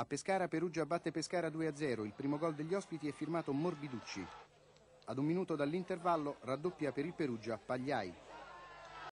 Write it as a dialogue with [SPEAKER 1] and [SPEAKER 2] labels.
[SPEAKER 1] A Pescara Perugia batte Pescara 2-0, il primo gol degli ospiti è firmato Morbiducci. Ad un minuto dall'intervallo raddoppia per il Perugia Pagliai.